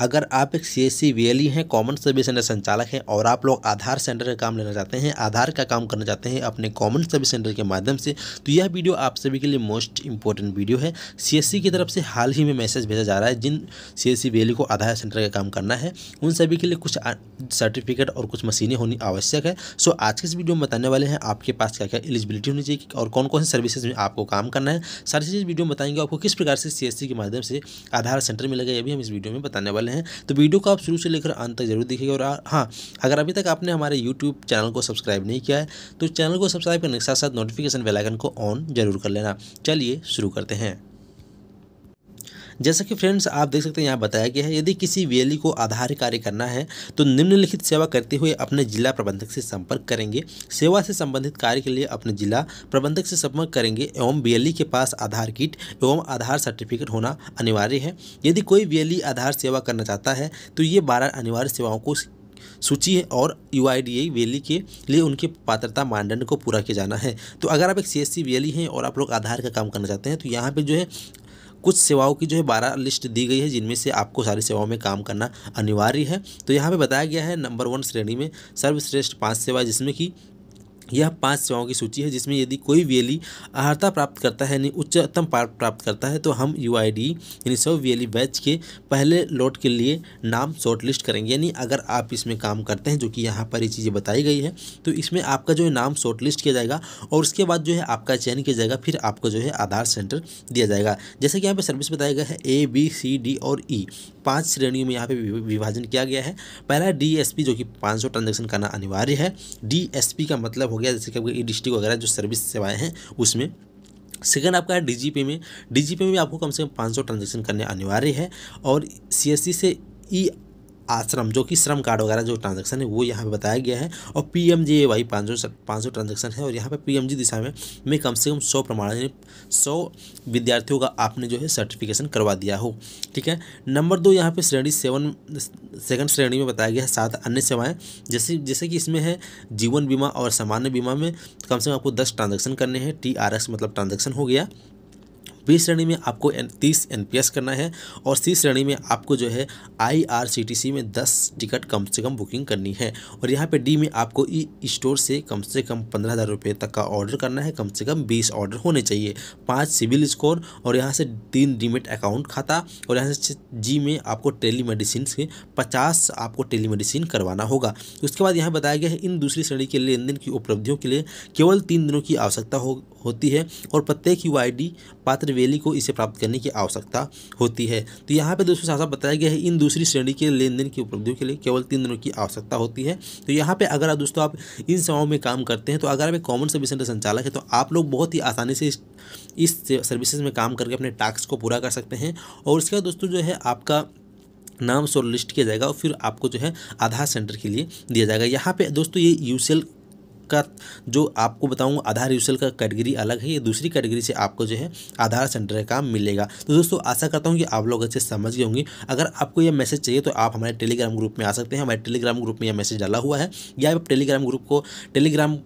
अगर आप एक C S C V L E हैं कॉमन सर्विस सेंटर संचालक हैं और आप लोग आधार सेंटर का काम लेना चाहते हैं आधार का काम करना चाहते हैं अपने कॉमन सर्विस सेंटर के माध्यम से तो यह वीडियो आप सभी के लिए मोस्ट इंपॉर्टेंट वीडियो है सी एस सी की तरफ से हाल ही में मैसेज भेजा जा रहा है जिन C S C V L E को आधार सेंटर का काम करना है उन सभी के लिए कुछ सर्टिफिकेट और कुछ मशीनें होनी आवश्यक है सो आज के इस वीडियो में बताने वाले हैं आपके पास क्या क्या एलिजिबिलिटी होनी चाहिए और कौन कौन सी सर्विसेज में आपको काम करना है सारी चीज़ वीडियो में बताएंगे आपको किस प्रकार से सी एस सी के माध्यम से आधार सेंटर मिलेगा ये भी हम इस वीडियो में बताने वाले वाले हैं तो वीडियो को आप शुरू से लेकर अंत तक जरूर देखिएगा और हाँ अगर अभी तक आपने हमारे यूट्यूब चैनल को सब्सक्राइब नहीं किया है तो चैनल को सब्सक्राइब करने के साथ साथ नोटिफिकेशन बेलाइकन को ऑन जरूर कर लेना चलिए शुरू करते हैं जैसा कि फ्रेंड्स आप देख सकते हैं यहाँ बताया गया है यदि किसी वीएलई e को आधार कार्य करना है तो निम्नलिखित सेवा करते हुए अपने जिला प्रबंधक से संपर्क करेंगे सेवा से संबंधित कार्य के लिए अपने जिला प्रबंधक से संपर्क करेंगे एवं बी e के पास आधार किट एवं आधार सर्टिफिकेट होना अनिवार्य है यदि कोई वी e आधार सेवा करना चाहता है तो ये बारह अनिवार्य सेवाओं को सूची है और यू आई डी वैली के लिए उनके पात्रता मानदंड को पूरा किया जाना है तो अगर आप एक सी एस सी वैली हैं और आप लोग आधार का काम करना चाहते हैं तो यहाँ पे जो है कुछ सेवाओं की जो है बारह लिस्ट दी गई है जिनमें से आपको सारी सेवाओं में काम करना अनिवार्य है तो यहाँ पर बताया गया है नंबर वन श्रेणी में सर्वश्रेष्ठ पाँच सेवा जिसमें कि यह पांच सेवाओं की सूची है जिसमें यदि कोई वेली e अर्हता प्राप्त करता है यानी उच्चतम प्राप्त करता है तो हम यू आई डी यानी सब वी e बैच के पहले लोट के लिए नाम शॉर्ट लिस्ट करेंगे यानी अगर आप इसमें काम करते हैं जो कि यहाँ पर ये चीज़ें बताई गई है तो इसमें आपका जो है नाम शॉर्ट लिस्ट किया जाएगा और उसके बाद जो है आपका चयन किया जाएगा फिर आपको जो है आधार सेंटर दिया जाएगा जैसे कि यहाँ पर सर्विस बताया गया है ए बी सी डी और ई e. पांच श्रेणियों में यहाँ पे विभाजन किया गया है पहला डीएसपी जो कि 500 ट्रांजेक्शन करना अनिवार्य है डीएसपी का मतलब हो गया जैसे कि आपके ई डिस्ट्रिक्ट वगैरह जो सर्विस सेवाएं हैं उसमें सेकंड आपका है डीजीपी में डीजीपी में भी आपको कम से कम सौ ट्रांजेक्शन करने अनिवार्य है और सी से ई e आश्रम जो कि श्रम कार्ड वगैरह जो ट्रांजेक्शन है वो यहाँ पे बताया गया है और P M G A Y पाँच सौ पाँच सौ ट्रांजेक्शन है और यहाँ पे पी एम जी दिशा में मैं कम से कम सौ प्रमाण यानी सौ विद्यार्थियों का आपने जो है सर्टिफिकेशन करवा दिया हो ठीक है नंबर दो यहाँ पे श्रेणी सेवन सेकंड श्रेणी में बताया गया है सात अन्य सेवाएँ जैसे जैसे कि इसमें है जीवन बीमा और सामान्य बीमा में कम से कम आपको दस ट्रांजेक्शन करने हैं टी आर एक्स मतलब ट्रांजेक्शन हो गया बी श्रेणी में आपको तीस एन करना है और सी श्रेणी में आपको जो है आई में दस टिकट कम से कम बुकिंग करनी है और यहाँ पर डी में आपको ई स्टोर से कम से कम पंद्रह हज़ार रुपये तक का ऑर्डर करना है कम से कम बीस ऑर्डर होने चाहिए पाँच सिविल स्कोर और यहाँ से तीन डीमेट अकाउंट खाता और यहाँ से जी में आपको टेली मेडिसिन से पचास आपको टेली मेडिसिन करवाना होगा उसके बाद यहाँ बताया गया है इन दूसरी श्रेणी के लेन देन की उपलब्धियों के लिए केवल तीन दिनों की आवश्यकता हो होती है और प्रत्येक यू पात्र वेली को इसे प्राप्त करने की आवश्यकता होती है तो यहाँ पर दोस्तों साथ बताया गया है इन दूसरी श्रेणी के लेन देन की उपलब्धियों के लिए केवल तीन दिनों की आवश्यकता होती है तो यहाँ पर अगर दोस्तों आप इन सेवाओं में काम करते हैं तो अगर आप एक कॉमन सर्विस सेंटर संचालक है तो आप लोग बहुत ही आसानी से इस सर्विसेज में काम करके अपने टास्क को पूरा कर सकते हैं और उसके बाद दोस्तों जो है आपका नाम शॉर्ट लिस्ट किया जाएगा और फिर आपको जो है आधार सेंटर के लिए दिया जाएगा यहाँ पे दोस्तों ये यूसेल का जो आपको बताऊंगा आधार यूसेल का कैटेगरी अलग है ये दूसरी कैटेगरी से आपको जो है आधार सेंटर का मिलेगा तो दोस्तों आशा करता हूँ कि आप लोग अच्छे समझ गए होंगे अगर आपको यह मैसेज चाहिए तो आप हमारे टेलीग्राम ग्रुप में आ सकते हैं हमारे टेलीग्राम ग्रुप में यह मैसेज डाला हुआ है या आप टेलीग्राम ग्रुप को टेलीग्राम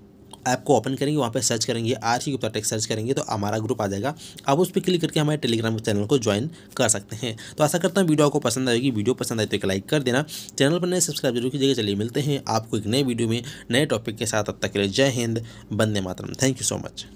ऐप को ओपन करेंगे वहाँ पर सर्च करेंगे R C Gupta tex search करेंगे तो हमारा ग्रुप आ जाएगा आप उस पर क्लिक करके हमारे टेलीग्राम चैनल को ज्वाइन कर सकते हैं तो ऐसा करता हूँ वीडियो आपको पसंद आएगी वीडियो पसंद आए तो एक लाइक कर देना चैनल पर नए सब्सक्राइब जरूर कीजिएगा चलिए मिलते हैं आपको एक नए वीडियो में नए टॉपिक के साथ अब तक के लिए जय हिंद बंदे मातरम थैंक यू सो मच